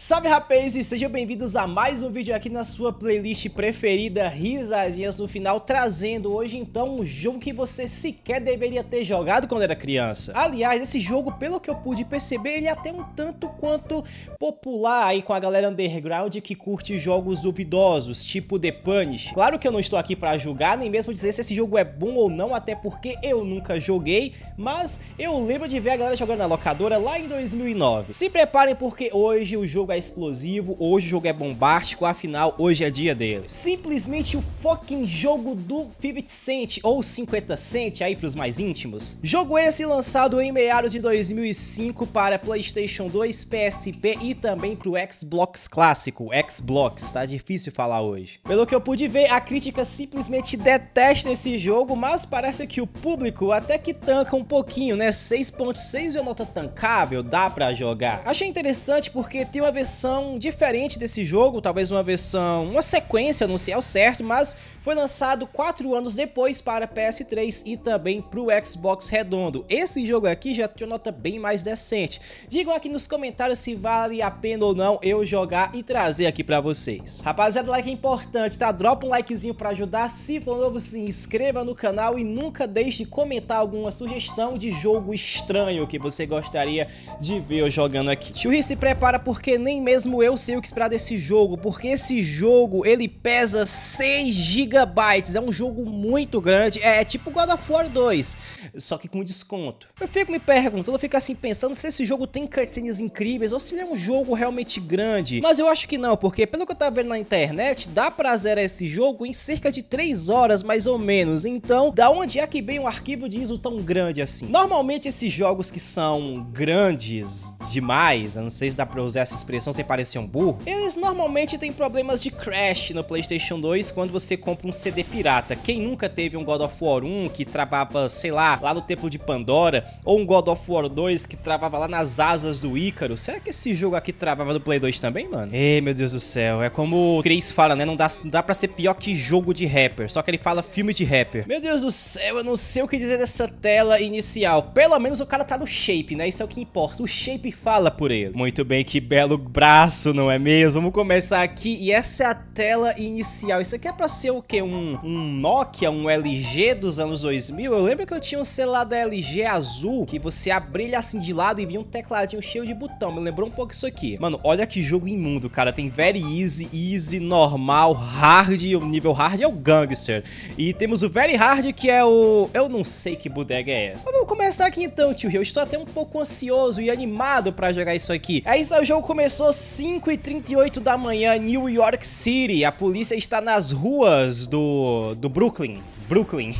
Salve rapazes sejam bem-vindos a mais um vídeo aqui na sua playlist preferida Risadinhas no final, trazendo hoje então um jogo que você sequer deveria ter jogado quando era criança Aliás, esse jogo, pelo que eu pude perceber, ele é até um tanto quanto popular aí com a galera underground que curte jogos duvidosos, tipo The Punish Claro que eu não estou aqui para julgar, nem mesmo dizer se esse jogo é bom ou não, até porque eu nunca joguei Mas eu lembro de ver a galera jogando na locadora lá em 2009 Se preparem porque hoje o jogo jogo é explosivo, hoje o jogo é bombástico, afinal hoje é dia dele. Simplesmente o fucking jogo do 50 Cent ou 50 Cent aí pros mais íntimos. Jogo esse lançado em meados de 2005 para PlayStation 2, PSP e também pro Xbox clássico, Xbox, tá difícil falar hoje. Pelo que eu pude ver, a crítica simplesmente detesta esse jogo, mas parece que o público até que tanca um pouquinho, né? 6.6 é nota tancável, dá pra jogar. Achei interessante porque tem uma versão diferente desse jogo, talvez uma versão, uma sequência, não sei ao certo, mas foi lançado 4 anos depois para PS3 e também para o Xbox Redondo. Esse jogo aqui já tem uma nota bem mais decente. Digam aqui nos comentários se vale a pena ou não eu jogar e trazer aqui para vocês. Rapaziada, like é importante, tá? Dropa um likezinho para ajudar. Se for novo, se inscreva no canal e nunca deixe de comentar alguma sugestão de jogo estranho que você gostaria de ver eu jogando aqui. Churri se prepara porque nem mesmo eu sei o que esperar desse jogo, porque esse jogo ele pesa 6 GB, é um jogo muito grande, é, tipo God of War 2, só que com desconto. Eu fico me perguntando, eu fico assim pensando se esse jogo tem cutscenes incríveis ou se ele é um jogo realmente grande, mas eu acho que não, porque pelo que eu tava vendo na internet, dá pra zerar esse jogo em cerca de 3 horas mais ou menos, então da onde é que vem um arquivo de ISO tão grande assim? Normalmente esses jogos que são grandes demais, eu não sei se dá pra usar essa expressão sem parecer um burro, eles normalmente têm problemas de crash no PlayStation 2 quando você compra um CD pirata. Quem nunca teve um God of War 1 que travava, sei lá, lá no Templo de Pandora, ou um God of War 2 que travava lá nas asas do Ícaro? Será que esse jogo aqui travava no Play 2 também, mano? Ei, meu Deus do céu, é como o Chris fala, né? Não dá, não dá pra ser pior que jogo de rapper, só que ele fala filme de rapper. Meu Deus do céu, eu não sei o que dizer dessa tela inicial. Pelo menos o cara tá no shape, né? Isso é o que importa. O shape fala por ele. Muito bem, que belo braço, não é mesmo? Vamos começar aqui e essa é a tela inicial. Isso aqui é pra ser o quê? Um, um Nokia, um LG dos anos 2000? Eu lembro que eu tinha um celular da LG azul que você abria ele assim de lado e vinha um tecladinho cheio de botão. Me lembrou um pouco isso aqui. Mano, olha que jogo imundo, cara. Tem Very Easy, Easy, Normal, Hard. O nível Hard é o Gangster. E temos o Very Hard que é o... Eu não sei que bodega é essa. Mas vamos começar aqui então, tio. Eu estou até um pouco ansioso e animado pra jogar isso aqui. É isso aí, é o jogo começou Começou 5h38 da manhã, New York City. A polícia está nas ruas do, do Brooklyn Brooklyn.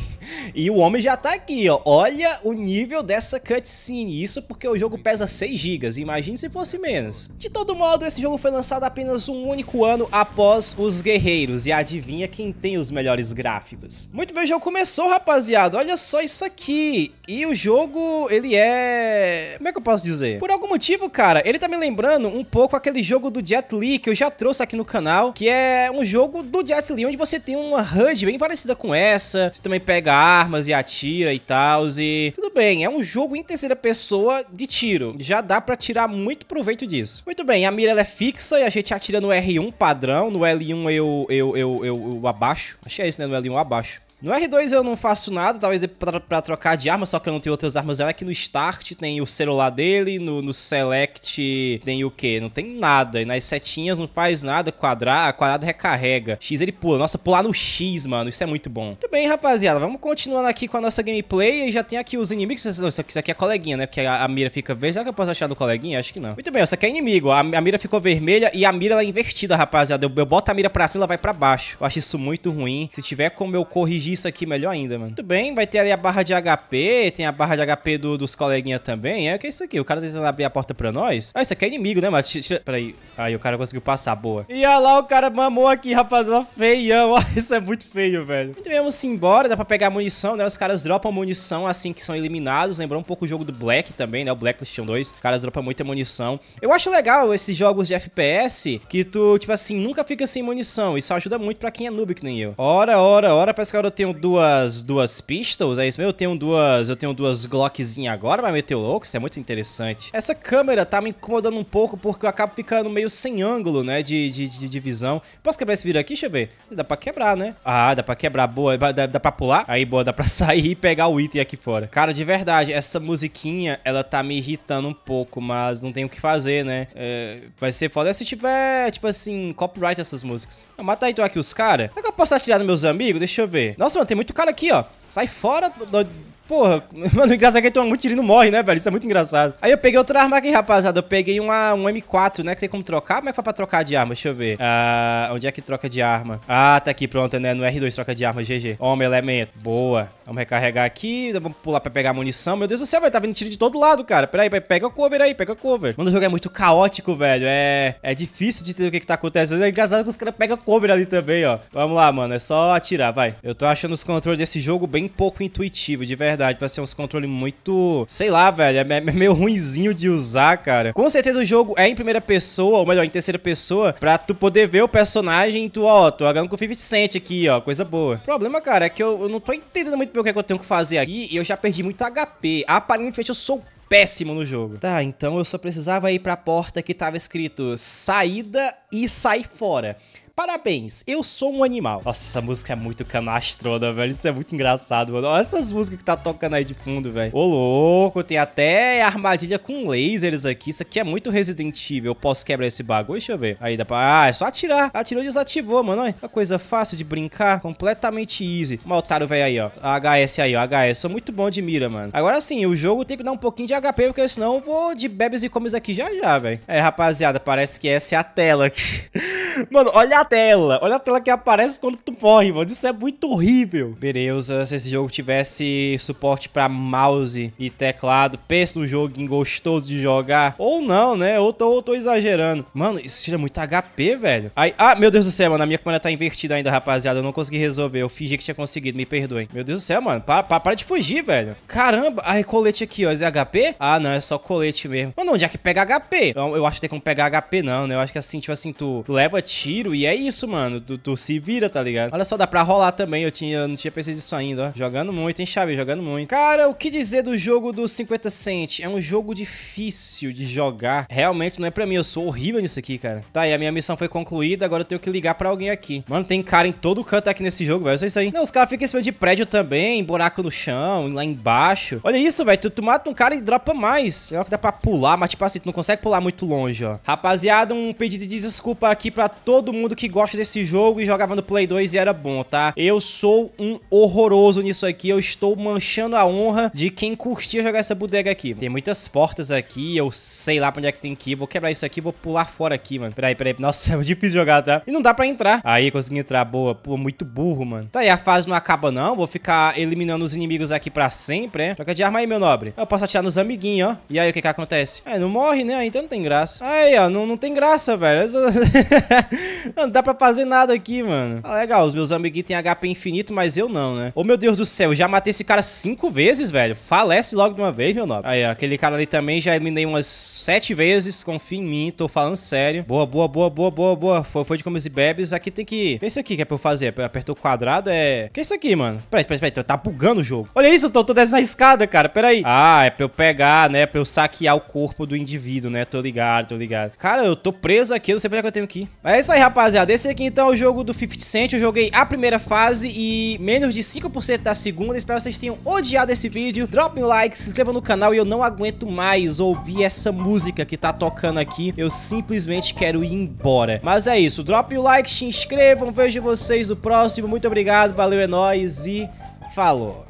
E o homem já tá aqui, ó. Olha o nível dessa cutscene. Isso porque o jogo pesa 6 GB. Imagine se fosse menos. De todo modo, esse jogo foi lançado apenas um único ano após Os Guerreiros. E adivinha quem tem os melhores gráficos? Muito bem, o jogo começou, rapaziada. Olha só isso aqui. E o jogo, ele é... Como é que eu posso dizer? Por algum motivo, cara, ele tá me lembrando um pouco aquele jogo do Jet Li que eu já trouxe aqui no canal. Que é um jogo do Jet Li, onde você tem uma HUD bem parecida com essa você também pega armas e atira e tal, e tudo bem, é um jogo em terceira pessoa de tiro, já dá para tirar muito proveito disso. Muito bem, a mira é fixa e a gente atira no R1 padrão, no L1 eu, eu, eu, eu, eu abaixo, achei é isso né, no L1 abaixo. No R2 eu não faço nada, talvez é para trocar de arma, só que eu não tenho outras armas. é que no Start tem o celular dele, no, no Select tem o que? Não tem nada. E nas setinhas não faz nada, quadrado, quadrado recarrega. X ele pula. Nossa, pular no X, mano, isso é muito bom. Muito bem, rapaziada, vamos continuando aqui com a nossa gameplay. E já tem aqui os inimigos. Não, isso aqui é coleguinha, né? Porque a, a mira fica verde. Será que eu posso achar do coleguinha? Acho que não. Muito bem, isso aqui é inimigo. A, a mira ficou vermelha e a mira ela é invertida, rapaziada. Eu, eu boto a mira pra cima e ela vai pra baixo. Eu acho isso muito ruim. Se tiver como eu corrigir isso aqui melhor ainda, mano. Tudo bem, vai ter ali a barra de HP, tem a barra de HP do, dos coleguinhas também. É, o que é isso aqui? O cara tentando abrir a porta pra nós? Ah, isso aqui é inimigo, né, mano? Tira, Peraí. Aí, o cara conseguiu passar, boa. E olha lá, o cara mamou aqui, rapazão feião. Ó, isso é muito feio, velho. Muito bem, vamos embora, dá pra pegar munição, né? Os caras dropam munição assim que são eliminados. Lembrou um pouco o jogo do Black também, né? O blacklist 2. Os caras dropam muita munição. Eu acho legal esses jogos de FPS que tu, tipo assim, nunca fica sem munição. Isso ajuda muito pra quem é noob que nem eu. Ora, ora, ora, pra esse garoto tenho duas duas pistols, é isso mesmo? Eu tenho duas, eu tenho duas Glockzinha agora pra meter o louco, isso é muito interessante. Essa câmera tá me incomodando um pouco porque eu acabo ficando meio sem ângulo, né, de, de, de, de visão. Posso quebrar esse vidro aqui? Deixa eu ver. Dá pra quebrar, né? Ah, dá pra quebrar, boa. Dá, dá pra pular? Aí, boa, dá pra sair e pegar o item aqui fora. Cara, de verdade, essa musiquinha, ela tá me irritando um pouco, mas não tem o que fazer, né? É, vai ser foda se tiver, tipo assim, copyright essas músicas. Eu ah, matar tá, então aqui os caras. Será que eu posso atirar nos meus amigos? Deixa eu ver. Nossa, nossa, mano, tem muito cara aqui, ó. Sai fora do, do, Porra, mano, o engraçado é que ele toma muito tiro e não morre, né, velho? Isso é muito engraçado. Aí eu peguei outra arma aqui, rapaziada. Eu peguei uma, um M4, né? Que tem como trocar. Como é que foi pra trocar de arma? Deixa eu ver. Ah, onde é que troca de arma? Ah, tá aqui, pronto, né? No R2 troca de arma, GG. Homem, elemento. Boa. Vamos recarregar aqui. Então, vamos pular pra pegar munição. Meu Deus do céu, velho. Tá vindo tiro de todo lado, cara. Pera aí, pega cover aí, pega cover. Mano, o jogo é muito caótico, velho. É, é difícil de entender o que, que tá acontecendo. É engraçado que os caras pegam cover ali também, ó. Vamos lá, mano. É só atirar, vai. Eu tô achando os controles desse jogo bem pouco intuitivo, de verdade verdade. ser uns controles muito. Sei lá, velho. É, é meio ruinzinho de usar, cara. Com certeza o jogo é em primeira pessoa, ou melhor, em terceira pessoa, pra tu poder ver o personagem e tu, ó, tô agando com o 50 sente aqui, ó. Coisa boa. O problema, cara, é que eu, eu não tô entendendo muito bem o que, é que eu tenho que fazer aqui e eu já perdi muito HP. Aparentemente eu sou péssimo no jogo. Tá, então eu só precisava ir pra porta que tava escrito saída e sai fora. Parabéns, eu sou um animal. Nossa, essa música é muito canastrona, velho. Isso é muito engraçado, mano. Olha essas músicas que tá tocando aí de fundo, velho. Ô, louco, tem até armadilha com lasers aqui. Isso aqui é muito Resident Evil. Eu posso quebrar esse bagulho? Deixa eu ver. Aí dá pra... Ah, é só atirar. Atirou e desativou, mano. Olha, uma coisa fácil de brincar. Completamente easy. Maltaro otário, velho, aí, ó. HS aí, ó. HS. Sou muito bom de mira, mano. Agora sim, o jogo tem que dar um pouquinho de HP, porque senão eu vou de bebes e comes aqui já já, velho. É, rapaziada, parece que essa é a tela aqui. like Mano, olha a tela. Olha a tela que aparece quando tu morre, mano. Isso é muito horrível. Beleza, se esse jogo tivesse suporte pra mouse e teclado, pensa no jogo gostoso de jogar. Ou não, né? Ou tô, ou tô exagerando. Mano, isso tira muito HP, velho. Ai, ah, meu Deus do céu, mano. A minha câmera tá invertida ainda, rapaziada. Eu não consegui resolver. Eu fingi que tinha conseguido. Me perdoem. Meu Deus do céu, mano. Para, para, para de fugir, velho. Caramba. Aí, colete aqui, ó. Isso é HP? Ah, não. É só colete mesmo. Mano, onde é que pega HP? Eu, então, eu acho que tem como pegar HP, não, né? Eu acho que assim, tipo assim, tu, tu leva leva tiro e é isso, mano. Tu, tu se vira, tá ligado? Olha só, dá pra rolar também. Eu, tinha, eu não tinha pensado nisso ainda, ó. Jogando muito, hein, Chave? Jogando muito. Cara, o que dizer do jogo dos 50 Cent? É um jogo difícil de jogar. Realmente não é pra mim. Eu sou horrível nisso aqui, cara. Tá, e a minha missão foi concluída. Agora eu tenho que ligar pra alguém aqui. Mano, tem cara em todo canto aqui nesse jogo, velho. só isso aí. Não, os caras ficam em cima de prédio também, buraco no chão, lá embaixo. Olha isso, velho. Tu, tu mata um cara e dropa mais. É o que dá pra pular, mas tipo assim, tu não consegue pular muito longe, ó. Rapaziada, um pedido de desculpa aqui pra todo mundo que gosta desse jogo e jogava no Play 2 e era bom, tá? Eu sou um horroroso nisso aqui, eu estou manchando a honra de quem curtia jogar essa bodega aqui. Tem muitas portas aqui, eu sei lá pra onde é que tem que ir, vou quebrar isso aqui, vou pular fora aqui, mano. Peraí, peraí, nossa, é difícil jogar, tá? E não dá pra entrar. Aí, consegui entrar, boa. Pô, muito burro, mano. Tá aí, a fase não acaba não, vou ficar eliminando os inimigos aqui pra sempre, é? Troca de arma aí, meu nobre. Eu posso atirar nos amiguinhos, ó. E aí, o que que acontece? É, não morre, né? Então não tem graça. Aí, ó, não, não tem graça, velho. não dá pra fazer nada aqui, mano. Ah, legal, os meus amiguinhos têm HP infinito, mas eu não, né? Ô, meu Deus do céu, já matei esse cara cinco vezes, velho. Falece logo de uma vez, meu nome. Aí, ó, aquele cara ali também já eliminei umas sete vezes. Confia em mim, tô falando sério. Boa, boa, boa, boa, boa, boa. Foi, foi de comes e bebes. Aqui tem que... O que é isso aqui que é pra eu fazer? Apertou o quadrado, é... O que é isso aqui, mano? Peraí, peraí, peraí. Tá bugando o jogo. Olha isso, eu tô, tô descendo a escada, cara. Peraí. Ah, é pra eu pegar, né? Pra eu saquear o corpo do indivíduo, né? Tô ligado, tô ligado. Cara, eu tô preso aqui. Eu não sei pra é que eu tenho aqui. É isso aí, rapaziada. Esse aqui, então, é o jogo do 50 Cent. Eu joguei a primeira fase e menos de 5% da segunda. Espero que vocês tenham odiado esse vídeo. Dropem um like, se inscrevam no canal e eu não aguento mais ouvir essa música que tá tocando aqui. Eu simplesmente quero ir embora. Mas é isso. Dropem um like, se inscrevam. Vejo vocês no próximo. Muito obrigado, valeu, é nóis e falou.